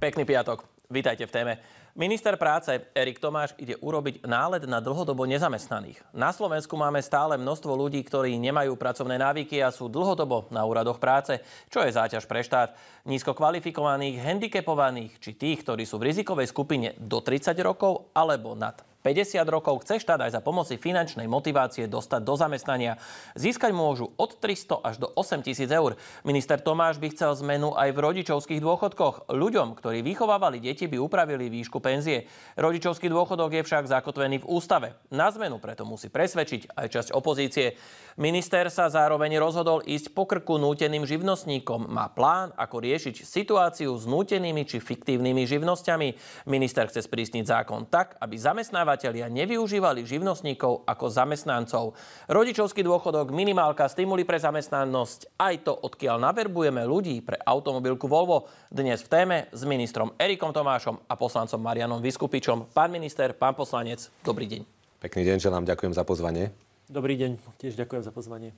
Pekný piatok. Vítajte v téme. Minister práce Erik Tomáš ide urobiť náled na dlhodobo nezamestnaných. Na Slovensku máme stále množstvo ľudí, ktorí nemajú pracovné návyky a sú dlhodobo na úradoch práce, čo je záťaž pre štát. Nízko kvalifikovaných, handicapovaných či tých, ktorí sú v rizikovej skupine do 30 rokov alebo nad 50 rokov chce štát teda aj za pomoci finančnej motivácie dostať do zamestnania. Získať môžu od 300 až do 8 tisíc eur. Minister Tomáš by chcel zmenu aj v rodičovských dôchodkoch. Ľuďom, ktorí vychovávali deti, by upravili výšku penzie. Rodičovský dôchodok je však zakotvený v ústave. Na zmenu preto musí presvedčiť aj časť opozície. Minister sa zároveň rozhodol ísť po krku núteným živnostníkom. Má plán, ako riešiť situáciu s nútenými či fiktívnymi živnosťami. Minister chce sprísniť zákon tak, aby zamestnávateľ zamestnávateľia nevyužívali živnostníkov ako zamestnancov. Rodičovský dôchodok, minimálka, stimuli pre zamestnanosť, aj to, odkiaľ naverbujeme ľudí pre automobilku Volvo, dnes v téme s ministrom Erikom Tomášom a poslancom Marianom Vyskupičom. Pán minister, pán poslanec, dobrý deň. Pekný deň, želám, ďakujem za pozvanie. Dobrý deň, tiež ďakujem za pozvanie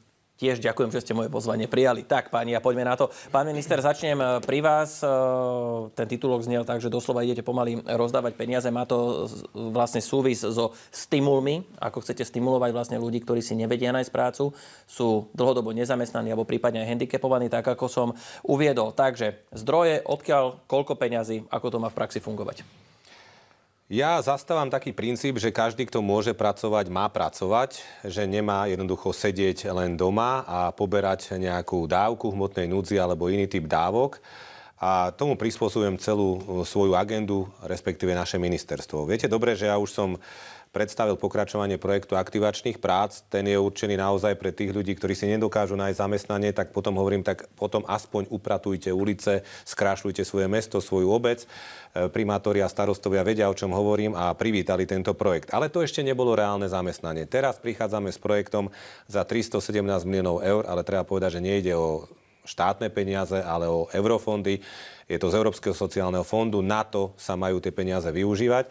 tiež ďakujem, že ste moje pozvanie prijali. Tak, páni, a poďme na to. Pán minister, začnem e, pri vás. E, ten titulok znel tak, že doslova idete pomaly rozdávať peniaze. Má to vlastne súvis so stimulmi, ako chcete stimulovať vlastne ľudí, ktorí si nevedia nájsť prácu, sú dlhodobo nezamestnaní alebo prípadne aj handicapovaní, tak ako som uviedol. Takže zdroje, odkiaľ, koľko peňazí, ako to má v praxi fungovať? Ja zastávam taký princíp, že každý, kto môže pracovať, má pracovať, že nemá jednoducho sedieť len doma a poberať nejakú dávku hmotnej núdzi alebo iný typ dávok a tomu prispôsobujem celú e, svoju agendu, respektíve naše ministerstvo. Viete dobre, že ja už som predstavil pokračovanie projektu aktivačných prác. Ten je určený naozaj pre tých ľudí, ktorí si nedokážu nájsť zamestnanie, tak potom hovorím, tak potom aspoň upratujte ulice, skrášľujte svoje mesto, svoju obec. E, primátori a starostovia vedia, o čom hovorím a privítali tento projekt. Ale to ešte nebolo reálne zamestnanie. Teraz prichádzame s projektom za 317 miliónov eur, ale treba povedať, že nejde o štátne peniaze, ale o eurofondy. Je to z Európskeho sociálneho fondu, na to sa majú tie peniaze využívať.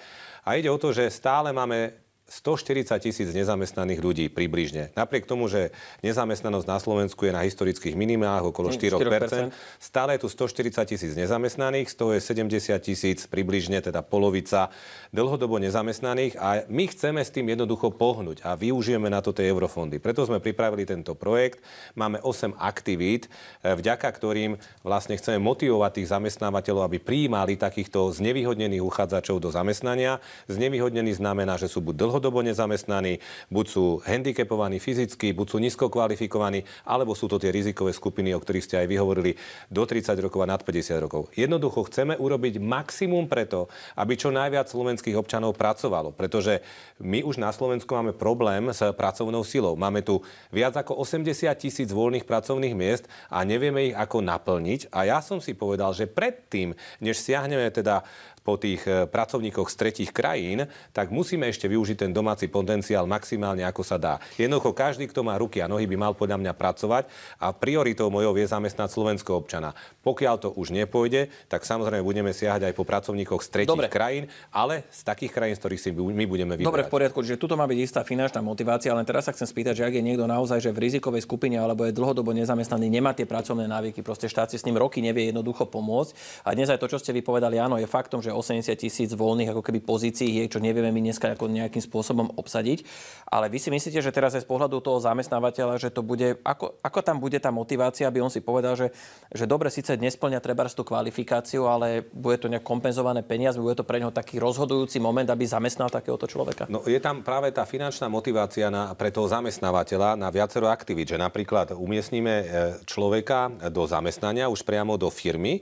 A ide o to, že stále máme 140 tisíc nezamestnaných ľudí približne. Napriek tomu, že nezamestnanosť na Slovensku je na historických minimách okolo 4%, 4%. stále je tu 140 tisíc nezamestnaných, z toho je 70 tisíc približne, teda polovica dlhodobo nezamestnaných a my chceme s tým jednoducho pohnúť a využijeme na to tie eurofondy. Preto sme pripravili tento projekt. Máme 8 aktivít, eh, vďaka ktorým vlastne chceme motivovať tých zamestnávateľov, aby prijímali takýchto znevýhodnených uchádzačov do zamestnania. Znevýhodnený znamená, že sú buď dlhodobo dlhodobo nezamestnaní, buď sú handicapovaní fyzicky, buď sú nízko kvalifikovaní, alebo sú to tie rizikové skupiny, o ktorých ste aj vyhovorili, do 30 rokov a nad 50 rokov. Jednoducho chceme urobiť maximum preto, aby čo najviac slovenských občanov pracovalo, pretože my už na Slovensku máme problém s pracovnou silou. Máme tu viac ako 80 tisíc voľných pracovných miest a nevieme ich ako naplniť. A ja som si povedal, že predtým, než siahneme teda po tých e, pracovníkoch z tretich krajín, tak musíme ešte využiť ten domáci potenciál maximálne, ako sa dá. Jednoducho, každý, kto má ruky a nohy, by mal podľa mňa pracovať a prioritou mojou je zamestnať slovenského občana. Pokiaľ to už nepôjde, tak samozrejme budeme siahať aj po pracovníkoch z tretich Dobre. krajín, ale z takých krajín, z ktorých si my budeme vyberať. Dobre, v poriadku, že tuto má byť istá finančná motivácia, len teraz sa chcem spýtať, že ak je niekto naozaj že v rizikovej skupine alebo je dlhodobo nezamestnaný, nemá tie pracovné návyky, proste štát si s ním roky nevie jednoducho pomôcť. A dnes aj to, čo ste vypovedali, áno, je faktom, že že 80 tisíc voľných ako keby pozícií je, čo nevieme my dneska ako nejakým spôsobom obsadiť. Ale vy si myslíte, že teraz aj z pohľadu toho zamestnávateľa, že to bude, ako, ako tam bude tá motivácia, aby on si povedal, že, že dobre, síce nesplňa treba tú kvalifikáciu, ale bude to nejak kompenzované peniazmi, bude to pre neho taký rozhodujúci moment, aby zamestnal takéhoto človeka? No je tam práve tá finančná motivácia na, pre toho zamestnávateľa na viacero aktivít, že napríklad umiestnime e, človeka do zamestnania už priamo do firmy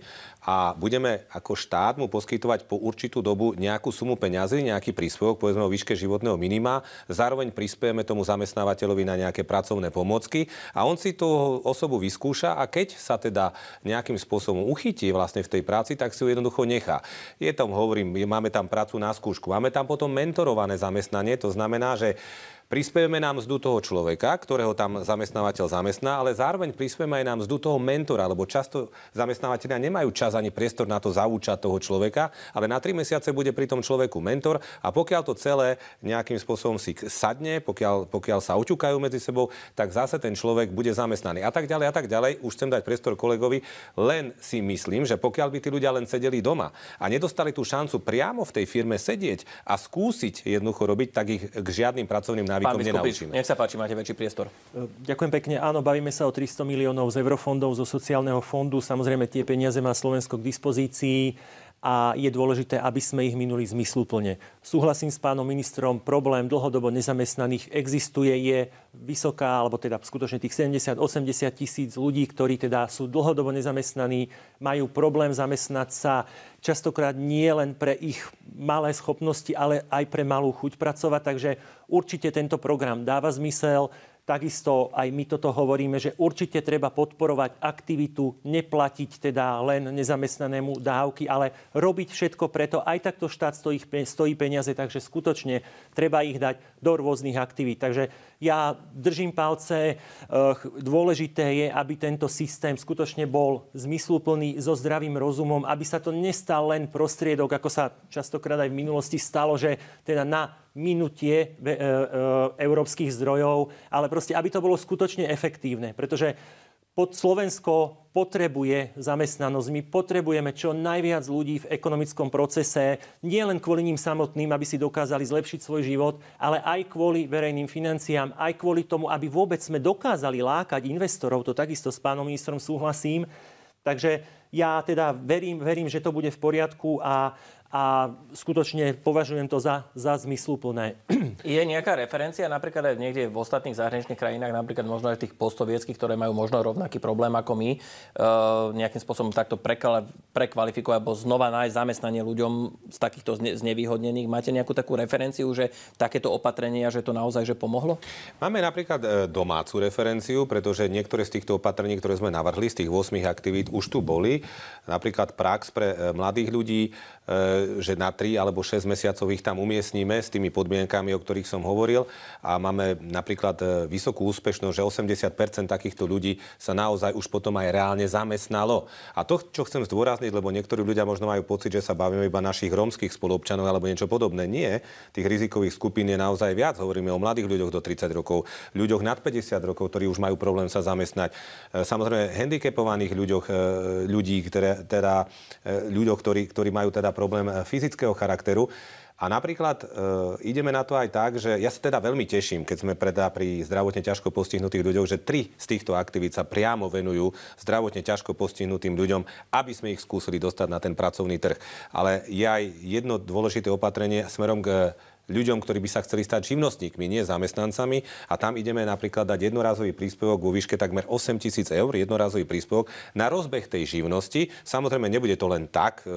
a budeme ako štát mu poskytovať po určitú dobu nejakú sumu peňazí, nejaký príspevok, povedzme o výške životného minima, zároveň prispiejeme tomu zamestnávateľovi na nejaké pracovné pomocky a on si tú osobu vyskúša a keď sa teda nejakým spôsobom uchytí vlastne v tej práci, tak si ju jednoducho nechá. Je tam, hovorím, máme tam prácu na skúšku, máme tam potom mentorované zamestnanie, to znamená, že prispievame nám mzdu toho človeka, ktorého tam zamestnávateľ zamestná, ale zároveň prispievame aj nám mzdu toho mentora, lebo často zamestnávateľia nemajú čas ani priestor na to zaučať toho človeka, ale na tri mesiace bude pri tom človeku mentor a pokiaľ to celé nejakým spôsobom si sadne, pokiaľ, pokiaľ sa oťukajú medzi sebou, tak zase ten človek bude zamestnaný a tak ďalej a tak ďalej. Už chcem dať priestor kolegovi, len si myslím, že pokiaľ by tí ľudia len sedeli doma a nedostali tú šancu priamo v tej firme sedieť a skúsiť jednoducho robiť, tak ich k žiadnym pracovným návykom návykom nenaučíme. Nech sa páči, máte väčší priestor. E, ďakujem pekne. Áno, bavíme sa o 300 miliónov z eurofondov, zo sociálneho fondu. Samozrejme, tie peniaze má Slovensko k dispozícii a je dôležité, aby sme ich minuli zmysluplne. Súhlasím s pánom ministrom, problém dlhodobo nezamestnaných existuje, je vysoká, alebo teda skutočne tých 70-80 tisíc ľudí, ktorí teda sú dlhodobo nezamestnaní, majú problém zamestnať sa častokrát nie len pre ich malé schopnosti, ale aj pre malú chuť pracovať. Takže určite tento program dáva zmysel. Takisto aj my toto hovoríme, že určite treba podporovať aktivitu, neplatiť teda len nezamestnanému dávky, ale robiť všetko preto. Aj takto štát stojí, peniaze, takže skutočne treba ich dať do rôznych aktivít. Takže ja držím palce. Eh, dôležité je, aby tento systém skutočne bol zmysluplný so zdravým rozumom, aby sa to nestal len prostriedok, ako sa častokrát aj v minulosti stalo, že teda na minutie eh, eh, európskych zdrojov, ale proste, aby to bolo skutočne efektívne. Pretože pod Slovensko potrebuje zamestnanosť. My potrebujeme čo najviac ľudí v ekonomickom procese, nie len kvôli ním samotným, aby si dokázali zlepšiť svoj život, ale aj kvôli verejným financiám, aj kvôli tomu, aby vôbec sme dokázali lákať investorov. To takisto s pánom ministrom súhlasím. Takže ja teda verím, verím, že to bude v poriadku a a skutočne považujem to za, za zmysluplné. Je nejaká referencia napríklad aj niekde v ostatných zahraničných krajinách, napríklad možno aj tých postovieckých, ktoré majú možno rovnaký problém ako my, uh, nejakým spôsobom takto prekvalifikovať alebo znova nájsť zamestnanie ľuďom z takýchto zne, znevýhodnených. Máte nejakú takú referenciu, že takéto opatrenia, že to naozaj že pomohlo? Máme napríklad eh, domácu referenciu, pretože niektoré z týchto opatrení, ktoré sme navrhli, z tých 8 aktivít už tu boli. Napríklad prax pre eh, mladých ľudí, že na 3 alebo 6 mesiacov ich tam umiestníme s tými podmienkami, o ktorých som hovoril. A máme napríklad e, vysokú úspešnosť, že 80 takýchto ľudí sa naozaj už potom aj reálne zamestnalo. A to, čo chcem zdôrazniť, lebo niektorí ľudia možno majú pocit, že sa bavíme iba našich rómskych spolupčanov alebo niečo podobné. Nie, tých rizikových skupín je naozaj viac. Hovoríme o mladých ľuďoch do 30 rokov, ľuďoch nad 50 rokov, ktorí už majú problém sa zamestnať. E, samozrejme, handicapovaných ľuďoch, e, ľudí, ktoré, teda, ľuďoch, ktorí, ktorí majú teda problém E, fyzického charakteru. A napríklad e, ideme na to aj tak, že ja sa teda veľmi teším, keď sme predá pri zdravotne ťažko postihnutých ľuďoch, že tri z týchto aktivít sa priamo venujú zdravotne ťažko postihnutým ľuďom, aby sme ich skúsili dostať na ten pracovný trh. Ale je aj jedno dôležité opatrenie smerom k ľuďom, ktorí by sa chceli stať živnostníkmi, nie zamestnancami. A tam ideme napríklad dať jednorazový príspevok vo výške takmer 8 tisíc eur, jednorazový príspevok na rozbeh tej živnosti. Samozrejme, nebude to len tak, e,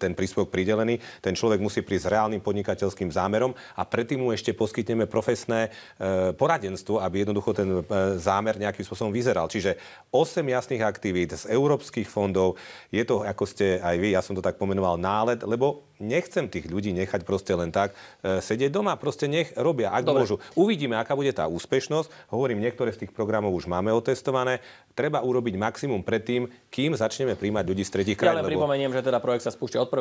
ten príspevok pridelený. Ten človek musí prísť s reálnym podnikateľským zámerom a predtým mu ešte poskytneme profesné e, poradenstvo, aby jednoducho ten e, zámer nejakým spôsobom vyzeral. Čiže 8 jasných aktivít z európskych fondov. Je to, ako ste aj vy, ja som to tak pomenoval, nálet, lebo nechcem tých ľudí nechať proste len tak e, sedieť doma. Proste nech robia, ak Dobre. môžu. Uvidíme, aká bude tá úspešnosť. Hovorím, niektoré z tých programov už máme otestované. Treba urobiť maximum predtým, kým začneme príjmať ľudí z tretich krajín. Ja len lebo... pripomeniem, že teda projekt sa spúšťa od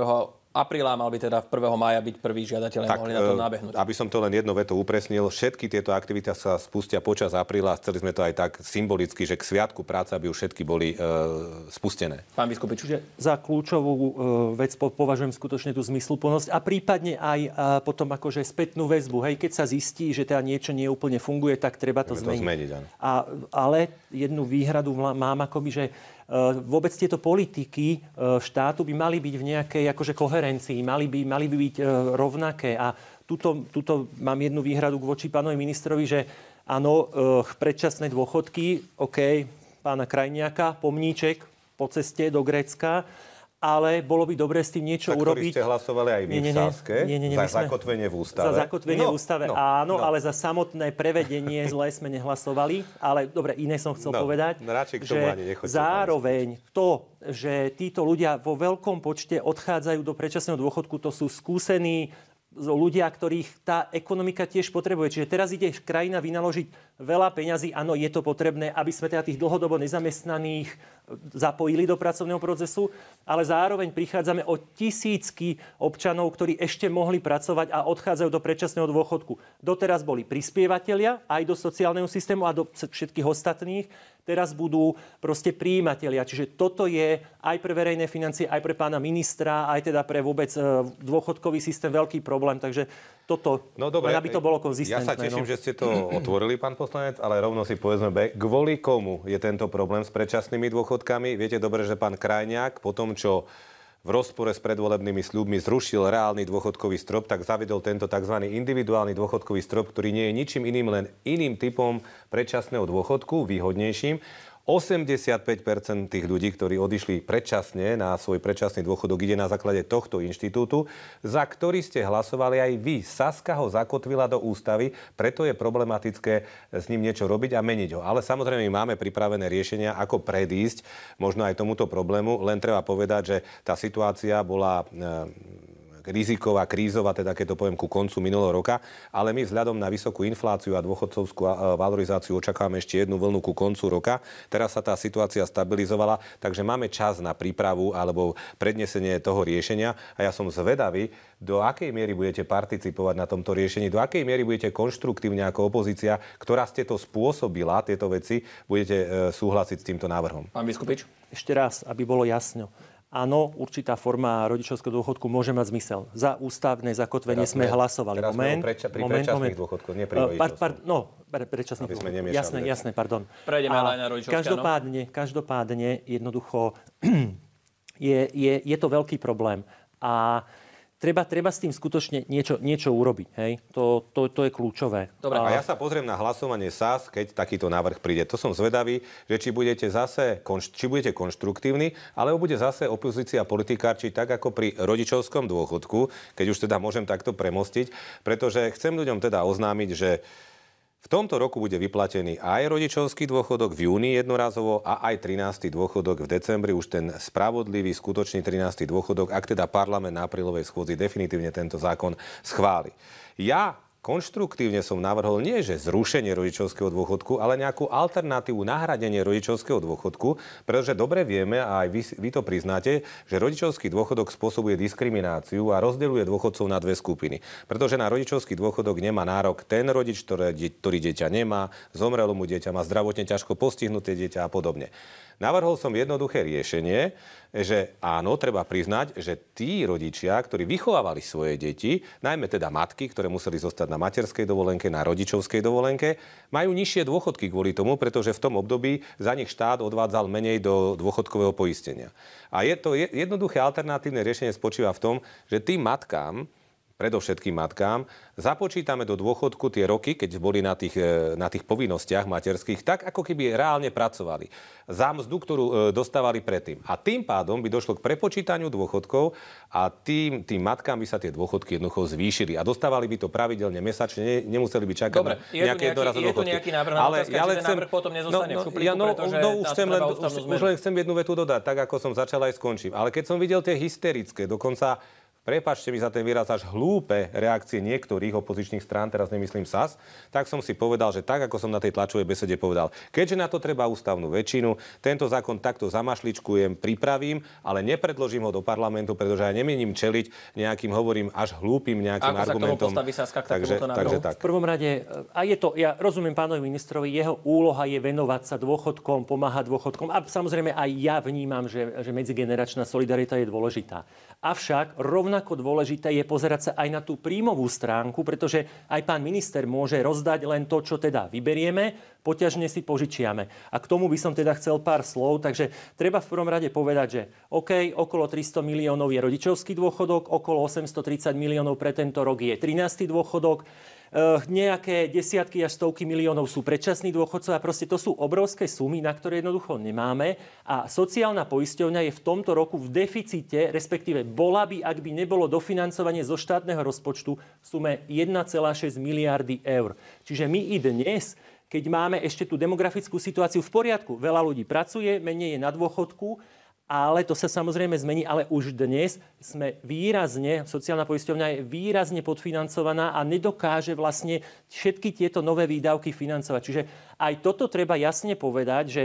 1 apríla mal by teda 1. mája byť prvý žiadateľ, tak, mohli na to e, nabehnúť. Aby som to len jedno veto upresnil, všetky tieto aktivity sa spustia počas apríla, chceli sme to aj tak symbolicky, že k sviatku práca by už všetky boli e, spustené. Pán Vyskupič. Čiže za kľúčovú e, vec považujem skutočne tú zmysluplnosť a prípadne aj a e, potom akože spätnú väzbu. Hej, keď sa zistí, že teda niečo neúplne funguje, tak treba to treba zmeniť. To zmeniť áno. A, ale jednu výhradu mám akoby, že Eh, vôbec tieto politiky eh, štátu by mali byť v nejakej akože koherencii, mali by, mali by byť eh, rovnaké. A tuto, tuto mám jednu výhradu k voči pánovi ministrovi, že áno, predčasné dôchodky, OK, pána Krajniaka, pomníček po ceste do Grécka, ale bolo by dobre s tým niečo tak, urobiť. ste hlasovali aj vy nie, nie, nie, v Sáske, nie, nie, nie, za sme... zakotvenie v ústave. Za zakotvenie no, v ústave, no, áno, no. ale za samotné prevedenie zle sme nehlasovali. Ale dobre, iné som chcel no, povedať, no, že zároveň to, že títo ľudia vo veľkom počte odchádzajú do predčasného dôchodku, to sú skúsení ľudia, ktorých tá ekonomika tiež potrebuje. Čiže teraz ide krajina vynaložiť veľa peňazí. Áno, je to potrebné, aby sme teda tých dlhodobo nezamestnaných zapojili do pracovného procesu, ale zároveň prichádzame o tisícky občanov, ktorí ešte mohli pracovať a odchádzajú do predčasného dôchodku. Doteraz boli prispievateľia aj do sociálneho systému a do všetkých ostatných. Teraz budú proste príjimatelia. Čiže toto je aj pre verejné financie, aj pre pána ministra, aj teda pre vôbec e, dôchodkový systém veľký problém. Takže toto, no, dobre, aby to bolo konzistentné. Ja sa no. teším, no. že ste to otvorili, pán poslanec, ale rovno si povedzme, kvôli komu je tento problém s predčasnými dôchodkami? dôchodkami. Viete dobre, že pán Krajniak po tom, čo v rozpore s predvolebnými sľubmi zrušil reálny dôchodkový strop, tak zavedol tento tzv. individuálny dôchodkový strop, ktorý nie je ničím iným, len iným typom predčasného dôchodku, výhodnejším. 85 tých ľudí, ktorí odišli predčasne na svoj predčasný dôchodok, ide na základe tohto inštitútu, za ktorý ste hlasovali aj vy. Saska ho zakotvila do ústavy, preto je problematické s ním niečo robiť a meniť ho. Ale samozrejme, my máme pripravené riešenia, ako predísť možno aj tomuto problému. Len treba povedať, že tá situácia bola e, riziková, krízová, teda keď to poviem ku koncu minulého roka, ale my vzhľadom na vysokú infláciu a dôchodcovskú valorizáciu očakávame ešte jednu vlnu ku koncu roka. Teraz sa tá situácia stabilizovala, takže máme čas na prípravu alebo prednesenie toho riešenia a ja som zvedavý, do akej miery budete participovať na tomto riešení, do akej miery budete konštruktívne ako opozícia, ktorá ste to spôsobila, tieto veci, budete e, súhlasiť s týmto návrhom. Pán Vyskupič? Ešte raz, aby bolo jasno áno, určitá forma rodičovského dôchodku môže mať zmysel. Za ústavné zakotvenie teraz sme, hlasovali. Teraz moment, sme preča, pri moment, moment. dôchodkov, nie pri e, par, par, No, pre, predčasných dôchodkov. Jasné, veci. jasné, pardon. Prejdeme ale aj na rodičovské, každopádne, no? každopádne, jednoducho, je, je, je to veľký problém. A treba, treba s tým skutočne niečo, niečo urobiť. Hej? To, to, to je kľúčové. Dobre. A ja sa pozriem na hlasovanie SAS, keď takýto návrh príde. To som zvedavý, že či budete zase či budete konštruktívni, alebo bude zase opozícia politikárči tak ako pri rodičovskom dôchodku, keď už teda môžem takto premostiť, pretože chcem ľuďom teda oznámiť, že v tomto roku bude vyplatený aj rodičovský dôchodok v júni jednorazovo a aj 13. dôchodok v decembri, už ten spravodlivý, skutočný 13. dôchodok, ak teda parlament na aprílovej schôdzi definitívne tento zákon schváli. Ja konštruktívne som navrhol nie, že zrušenie rodičovského dôchodku, ale nejakú alternatívu nahradenie rodičovského dôchodku, pretože dobre vieme a aj vy, vy to priznáte, že rodičovský dôchodok spôsobuje diskrimináciu a rozdeľuje dôchodcov na dve skupiny. Pretože na rodičovský dôchodok nemá nárok ten rodič, ktorý, ktorý dieťa nemá, zomrelo mu dieťa, má zdravotne ťažko postihnuté dieťa a podobne. Navrhol som jednoduché riešenie, že áno, treba priznať, že tí rodičia, ktorí vychovávali svoje deti, najmä teda matky, ktoré museli zostať na materskej dovolenke, na rodičovskej dovolenke, majú nižšie dôchodky kvôli tomu, pretože v tom období za nich štát odvádzal menej do dôchodkového poistenia. A je to jednoduché alternatívne riešenie spočíva v tom, že tým matkám, predovšetkým matkám, započítame do dôchodku tie roky, keď boli na tých, e, na tých povinnostiach materských, tak ako keby reálne pracovali. Za mzdu, ktorú e, dostávali predtým. A tým pádom by došlo k prepočítaniu dôchodkov a tým, tým matkám by sa tie dôchodky jednoducho zvýšili. A dostávali by to pravidelne, mesačne, nemuseli by čakať Dobre, na nejaké jednorazové dôchodky. Je nejaký návrh na ale, ja len chcem, návrh potom nezostane no, no, v ja, no, no, už, chcem len, už, už len chcem jednu vetu dodať, tak ako som začal aj skončím. Ale keď som videl tie hysterické, dokonca prepačte mi za ten výraz až hlúpe reakcie niektorých opozičných strán, teraz nemyslím SAS, tak som si povedal, že tak, ako som na tej tlačovej besede povedal, keďže na to treba ústavnú väčšinu, tento zákon takto zamašličkujem, pripravím, ale nepredložím ho do parlamentu, pretože ja nemením čeliť nejakým, hovorím, až hlúpým nejakým ako argumentom. Sa Saska, takže, takže tak. V prvom rade, a je to, ja rozumiem pánovi ministrovi, jeho úloha je venovať sa dôchodkom, pomáhať dôchodkom a samozrejme aj ja vnímam, že, že medzigeneračná solidarita je dôležitá. Avšak rovnako rovnako dôležité je pozerať sa aj na tú príjmovú stránku, pretože aj pán minister môže rozdať len to, čo teda vyberieme, poťažne si požičiame. A k tomu by som teda chcel pár slov, takže treba v prvom rade povedať, že OK, okolo 300 miliónov je rodičovský dôchodok, okolo 830 miliónov pre tento rok je 13. dôchodok, Eh, nejaké desiatky až stovky miliónov sú predčasní dôchodcov a proste to sú obrovské sumy, na ktoré jednoducho nemáme a sociálna poisťovňa je v tomto roku v deficite, respektíve bola by, ak by nebolo dofinancovanie zo štátneho rozpočtu v sume 1,6 miliardy eur. Čiže my i dnes keď máme ešte tú demografickú situáciu v poriadku. Veľa ľudí pracuje, menej je na dôchodku, ale to sa samozrejme zmení, ale už dnes sme výrazne, sociálna poisťovňa je výrazne podfinancovaná a nedokáže vlastne všetky tieto nové výdavky financovať. Čiže aj toto treba jasne povedať, že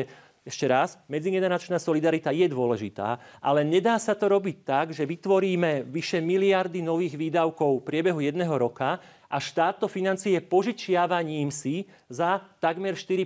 ešte raz, medzigeneračná solidarita je dôležitá, ale nedá sa to robiť tak, že vytvoríme vyše miliardy nových výdavkov v priebehu jedného roka a štát to financie požičiavaním si za takmer 4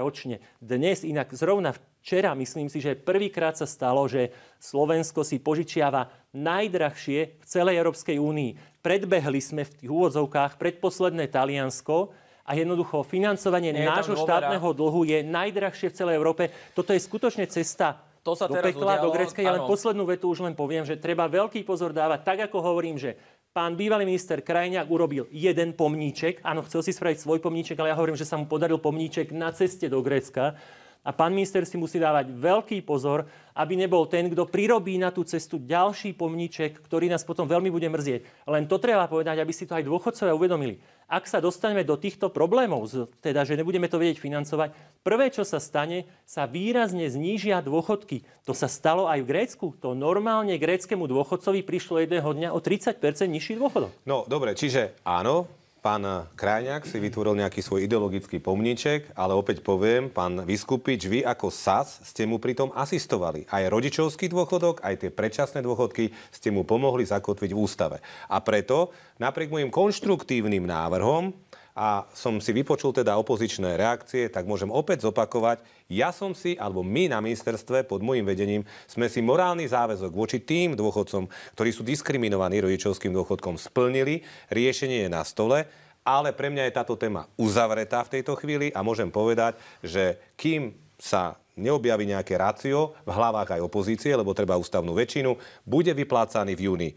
ročne. Dnes inak zrovna v Včera myslím si, že prvýkrát sa stalo, že Slovensko si požičiava najdrahšie v celej Európskej únii. Predbehli sme v tých úvodzovkách predposledné Taliansko a jednoducho financovanie je nášho štátneho dlhu je najdrahšie v celej Európe. Toto je skutočne cesta to sa do teraz pekla, udialo, do Greckej. Ja len poslednú vetu už len poviem, že treba veľký pozor dávať. Tak ako hovorím, že Pán bývalý minister Krajňák urobil jeden pomníček. Áno, chcel si spraviť svoj pomníček, ale ja hovorím, že sa mu podaril pomníček na ceste do Grécka. A pán minister si musí dávať veľký pozor, aby nebol ten, kto prirobí na tú cestu ďalší pomníček, ktorý nás potom veľmi bude mrzieť. Len to treba povedať, aby si to aj dôchodcovia uvedomili. Ak sa dostaneme do týchto problémov, teda že nebudeme to vedieť financovať, prvé, čo sa stane, sa výrazne znížia dôchodky. To sa stalo aj v Grécku. To normálne gréckému dôchodcovi prišlo jedného dňa o 30 nižší dôchodok. No dobre, čiže áno, Pán Krajňák si vytvoril nejaký svoj ideologický pomníček, ale opäť poviem, pán Vyskupič, vy ako SAS ste mu pritom asistovali. Aj rodičovský dôchodok, aj tie predčasné dôchodky ste mu pomohli zakotviť v ústave. A preto, napriek môjim konštruktívnym návrhom, a som si vypočul teda opozičné reakcie, tak môžem opäť zopakovať, ja som si, alebo my na ministerstve pod môjim vedením, sme si morálny záväzok voči tým dôchodcom, ktorí sú diskriminovaní rodičovským dôchodkom, splnili. Riešenie je na stole, ale pre mňa je táto téma uzavretá v tejto chvíli a môžem povedať, že kým sa neobjaví nejaké rácio v hlavách aj opozície, lebo treba ústavnú väčšinu, bude vyplácaný v júni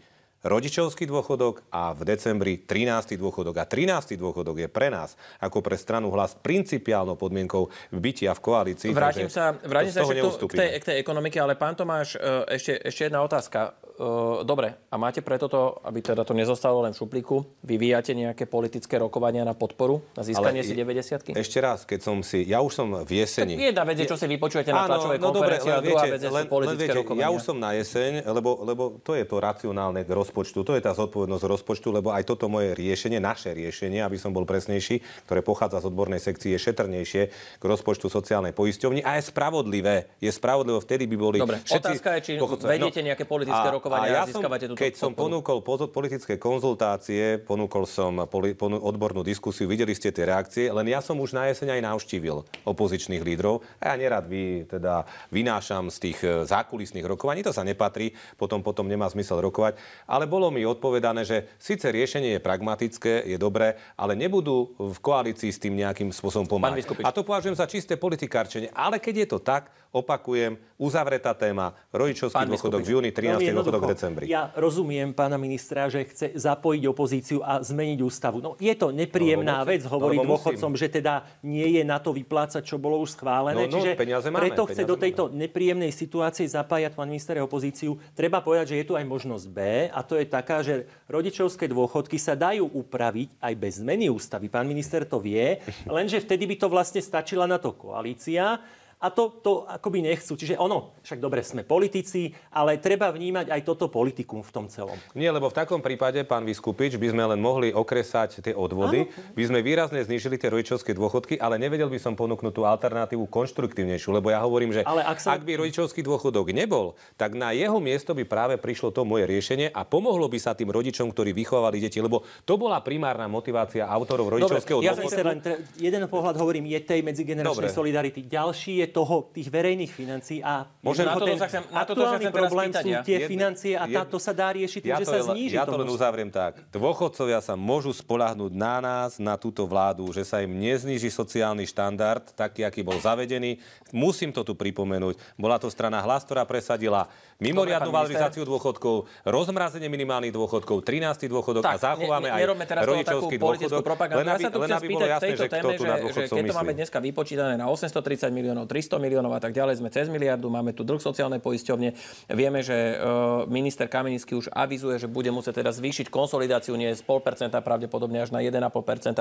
rodičovský dôchodok a v decembri 13. dôchodok. A 13. dôchodok je pre nás, ako pre stranu hlas, principiálnou podmienkou bytia v koalícii. Vrátim sa, vrátim sa k, tej, k tej ekonomike, ale pán Tomáš, e, ešte, ešte jedna otázka. Ehm, dobre, a máte preto to, aby teda to nezostalo len v šuplíku, vyvíjate nejaké politické rokovania na podporu, na získanie Ale si 90 Ešte raz, keď som si, ja už som v jeseni. Tak jedna vec je, čo si vypočujete na áno, tlačovej no konferencii, dobre, a druhá viete, vec len, politické len viete, rokovania. Ja už som na jeseň, lebo, lebo to je to racionálne k rozpočtu, to je tá zodpovednosť rozpočtu, lebo aj toto moje riešenie, naše riešenie, aby som bol presnejší, ktoré pochádza z odbornej sekcie, je šetrnejšie k rozpočtu sociálnej poisťovne a je spravodlivé. Je spravodlivé, vtedy by boli... Dobre, všetci, otázka je, či vedete no, nejaké politické a, rokovania opakovania a ja získavate túto Keď podporu. som ponúkol politické konzultácie, ponúkol som poli, ponú, odbornú diskusiu, videli ste tie reakcie, len ja som už na jeseň aj navštívil opozičných lídrov a ja nerad vy, teda vynášam z tých e, zákulisných rokovaní, to sa nepatrí, potom, potom nemá zmysel rokovať, ale bolo mi odpovedané, že síce riešenie je pragmatické, je dobré, ale nebudú v koalícii s tým nejakým spôsobom pomáhať. A to považujem za čisté politikárčenie, ale keď je to tak, opakujem, uzavretá téma, rodičovský dôchodok v júni, 13 jednoducho, v decembri. ja rozumiem pána ministra, že chce zapojiť opozíciu a zmeniť ústavu. No je to nepríjemná no, vec, hovoriť no, dôchodcom, že teda nie je na to vyplácať, čo bolo už schválené. No, no, Čiže máme, preto chce do tejto máme. nepríjemnej situácie zapájať pán minister opozíciu. Treba povedať, že je tu aj možnosť B a to je taká, že rodičovské dôchodky sa dajú upraviť aj bez zmeny ústavy. Pán minister to vie, lenže vtedy by to vlastne stačila na to koalícia a to, to akoby nechcú. Čiže ono, však dobre, sme politici, ale treba vnímať aj toto politikum v tom celom. Nie, lebo v takom prípade, pán Vyskupič, by sme len mohli okresať tie odvody, Áno. by sme výrazne znížili tie rodičovské dôchodky, ale nevedel by som ponúknuť tú alternatívu konštruktívnejšiu, lebo ja hovorím, že ale ak, sa... ak by rodičovský dôchodok nebol, tak na jeho miesto by práve prišlo to moje riešenie a pomohlo by sa tým rodičom, ktorí vychovali deti, lebo to bola primárna motivácia autorov rodičovského dôchodku. Ja len tre... jeden pohľad hovorím je tej medzigeneračnej dobre. solidarity. Ďalší je toho, tých verejných financií a Môžem, na to, ten chcem, na to, sa chcem problém pýtať, sú tie ja. financie a je, táto sa dá riešiť, ja tým, že sa zníži. Ja to len uzavriem tak. Dôchodcovia sa môžu spolahnúť na nás, na túto vládu, že sa im nezníži sociálny štandard, taký, aký bol zavedený. Musím to tu pripomenúť. Bola to strana Hlas, ktorá presadila mimoriadnu valorizáciu dôchodkov, rozmrazenie minimálnych dôchodkov, 13. dôchodok tak, a zachováme ne, ne, aj rodičovský dôchodok. Len aby, ja sa tu len aby bolo jasné, že kto tu na dôchodcov myslí. Keď to máme dneska vypočítané na 830 miliónov, 300 miliónov a tak ďalej, sme cez miliardu, máme tu dlh sociálne poisťovne. Vieme, že e, minister Kamenický už avizuje, že bude musieť teda zvýšiť konsolidáciu nie z 0,5%, pravdepodobne až na 1,5%,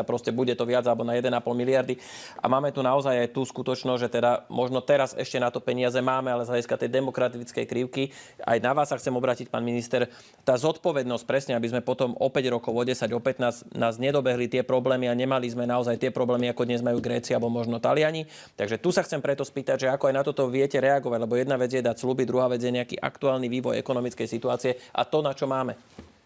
proste bude to viac alebo na 1,5 miliardy. A máme tu naozaj aj tú skutočnosť, že teda možno teraz ešte na to peniaze máme, ale z hľadiska tej demokratickej krivky, aj na vás sa chcem obrátiť, pán minister, tá zodpovednosť presne, aby sme potom o 5 rokov, o 10, o 15 nás nedobehli tie problémy a nemali sme naozaj tie problémy, ako dnes majú Gréci alebo možno Taliani. Takže tu sa chcem preto spýtať, že ako aj na toto viete reagovať, lebo jedna vec je dať sluby, druhá vec je nejaký aktuálny vývoj ekonomickej situácie a to, na čo máme.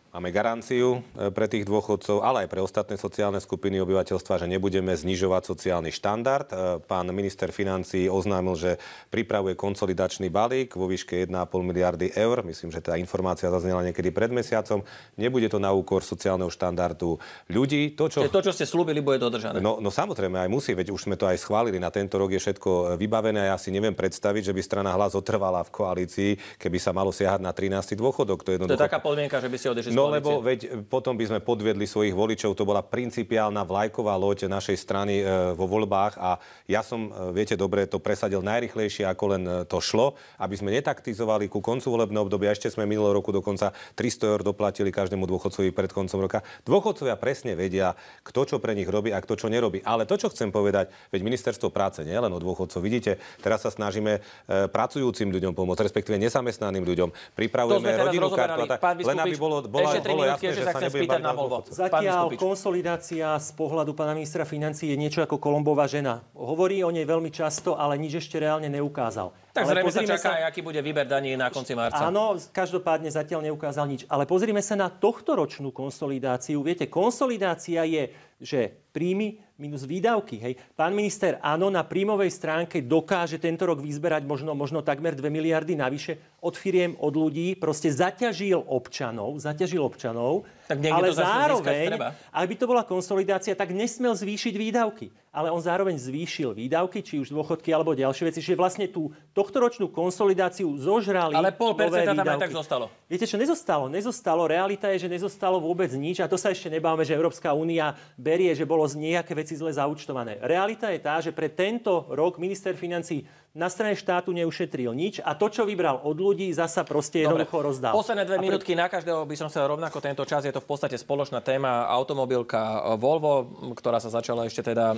Máme garanciu e, pre tých dôchodcov, ale aj pre ostatné sociálne skupiny obyvateľstva, že nebudeme znižovať sociálny štandard. E, pán minister financí oznámil, že pripravuje konsolidačný balík vo výške 1,5 miliardy eur. Myslím, že tá informácia zaznela niekedy pred mesiacom. Nebude to na úkor sociálneho štandardu ľudí. To, čo, to, čo ste slúbili, bude dodržané. No, no samozrejme, aj musí, veď už sme to aj schválili. Na tento rok je všetko e, vybavené a ja si neviem predstaviť, že by strana hlas otrvala v koalícii, keby sa malo siahať na 13. dôchodok. To je, jednoducho... to je taká podmienka, že by si odišli No lebo veď e, potom by sme podviedli svojich voličov. To bola principiálna vlajková loď našej strany e, vo voľbách a ja som, e, viete dobre, to presadil najrychlejšie, ako len to šlo, aby sme netaktizovali ku koncu volebného obdobia. Ešte sme minulého roku dokonca 300 eur doplatili každému dôchodcovi pred koncom roka. Dôchodcovia presne vedia, kto čo pre nich robí a kto čo nerobí. Ale to, čo chcem povedať, veď ministerstvo práce nie len o dôchodcov. Vidíte, teraz sa snažíme pracujúcim ľuďom pomôcť, respektíve nesamestnaným ľuďom. Pripravujeme rodinu kartu. len aby bolo, bola ešte 3 minútky, ešte sa chcem spýtať na Volvo. Zatiaľ konsolidácia z pohľadu pána ministra financí je niečo ako Kolombová žena. Hovorí o nej veľmi často, ale nič ešte reálne neukázal. Tak ale zrejme sa čaká, sa... aký bude výber daní na konci marca. Áno, každopádne zatiaľ neukázal nič. Ale pozrime sa na tohto ročnú konsolidáciu. Viete, konsolidácia je, že príjmy minus výdavky. Hej. Pán minister, áno, na príjmovej stránke dokáže tento rok vyzberať možno, možno takmer 2 miliardy navyše od firiem, od ľudí. Proste zaťažil občanov, zaťažil občanov. Tak ale to zároveň, treba. aby to bola konsolidácia, tak nesmel zvýšiť výdavky. Ale on zároveň zvýšil výdavky, či už dôchodky alebo ďalšie veci. Čiže vlastne tú tohtoročnú konsolidáciu zožrali Ale pol percenta tam aj tak zostalo. Viete čo, nezostalo. Nezostalo. Realita je, že nezostalo vôbec nič. A to sa ešte nebávame, že Európska únia berie, že bolo z nejaké veci zle zaučtované. Realita je tá, že pre tento rok minister financí na strane štátu neušetril nič a to, čo vybral od ľudí, zasa proste jednoducho Dobre. rozdal. Posledné dve pre... minútky na každého by som sa rovnako tento čas, je to v podstate spoločná téma automobilka eh, Volvo, ktorá sa začala ešte teda, eh,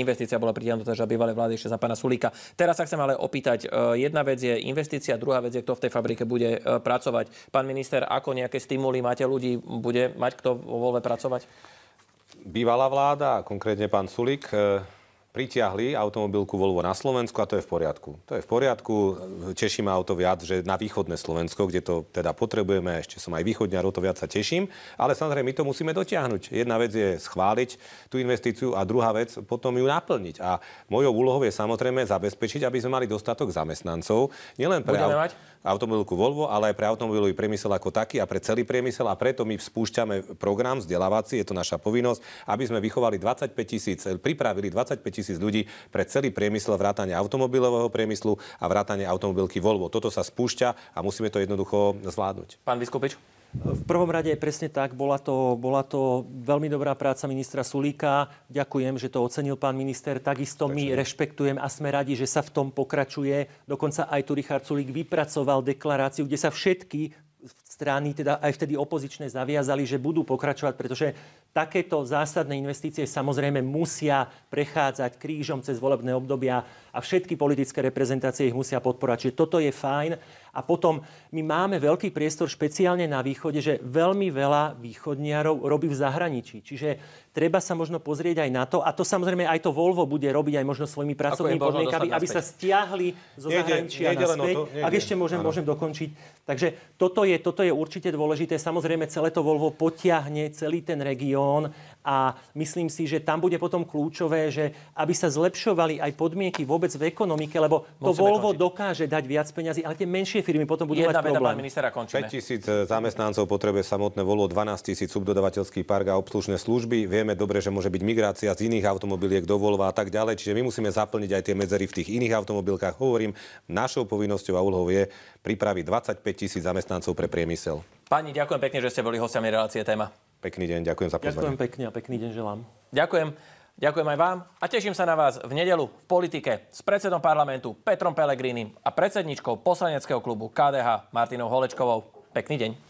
investícia bola pritiahnutá, že bývalé vlády ešte za pána Sulíka. Teraz sa chcem ale opýtať, eh, jedna vec je investícia, druhá vec je, kto v tej fabrike bude pracovať. Pán minister, ako nejaké stimuly máte ľudí, bude mať kto vo Volve pracovať? Bývalá vláda, konkrétne pán Sulík, pritiahli automobilku Volvo na Slovensku a to je v poriadku. To je v poriadku, teší ma o to viac, že na východné Slovensko, kde to teda potrebujeme, ešte som aj východňar, o to viac sa teším, ale samozrejme my to musíme dotiahnuť. Jedna vec je schváliť tú investíciu a druhá vec potom ju naplniť. A mojou úlohou je samozrejme zabezpečiť, aby sme mali dostatok zamestnancov, nielen pre Budeme automobilku Volvo, ale aj pre automobilový priemysel ako taký a pre celý priemysel a preto my spúšťame program vzdelávací, je to naša povinnosť, aby sme vychovali 25 tisíc, pripravili 25 tisíc ľudí pre celý priemysel vrátanie automobilového priemyslu a vrátanie automobilky Volvo. Toto sa spúšťa a musíme to jednoducho zvládnuť. Pán Vyskupič? V prvom rade presne tak, bola to, bola to veľmi dobrá práca ministra Sulíka. Ďakujem, že to ocenil pán minister. Takisto my rešpektujem a sme radi, že sa v tom pokračuje. Dokonca aj tu Richard Sulík vypracoval deklaráciu, kde sa všetky strany, teda aj vtedy opozičné, zaviazali, že budú pokračovať, pretože Takéto zásadné investície samozrejme musia prechádzať krížom cez volebné obdobia a všetky politické reprezentácie ich musia podporať. Čiže toto je fajn. A potom my máme veľký priestor špeciálne na východe, že veľmi veľa východniarov robí v zahraničí. Čiže treba sa možno pozrieť aj na to. A to samozrejme aj to Volvo bude robiť aj možno svojimi pracovnými podmienkami, aby sa stiahli zo nie zahraničia nie naspäť. To, Ak ešte môžem, môžem dokončiť. Takže toto je, toto je určite dôležité. Samozrejme celé to Volvo potiahne celý ten región región a myslím si, že tam bude potom kľúčové, že aby sa zlepšovali aj podmienky vôbec v ekonomike, lebo to Musíme Volvo končiť. dokáže dať viac peňazí, ale tie menšie firmy potom budú Jedna mať problém. 5 tisíc e, zamestnancov potrebuje samotné Volvo, 12 tisíc subdodavateľský park a obslužné služby. Vieme dobre, že môže byť migrácia z iných automobiliek do Volvo a tak ďalej, čiže my musíme zaplniť aj tie medzery v tých iných automobilkách. Hovorím, našou povinnosťou a úlohou je pripraviť 25 tisíc zamestnancov pre priemysel. Pani, ďakujem pekne, že ste boli hostiami relácie téma. Pekný deň, ďakujem za pozvanie. Ďakujem pekne a pekný deň želám. Ďakujem. Ďakujem aj vám a teším sa na vás v nedelu v politike s predsedom parlamentu Petrom Pelegrínim a predsedničkou poslaneckého klubu KDH Martinou Holečkovou. Pekný deň.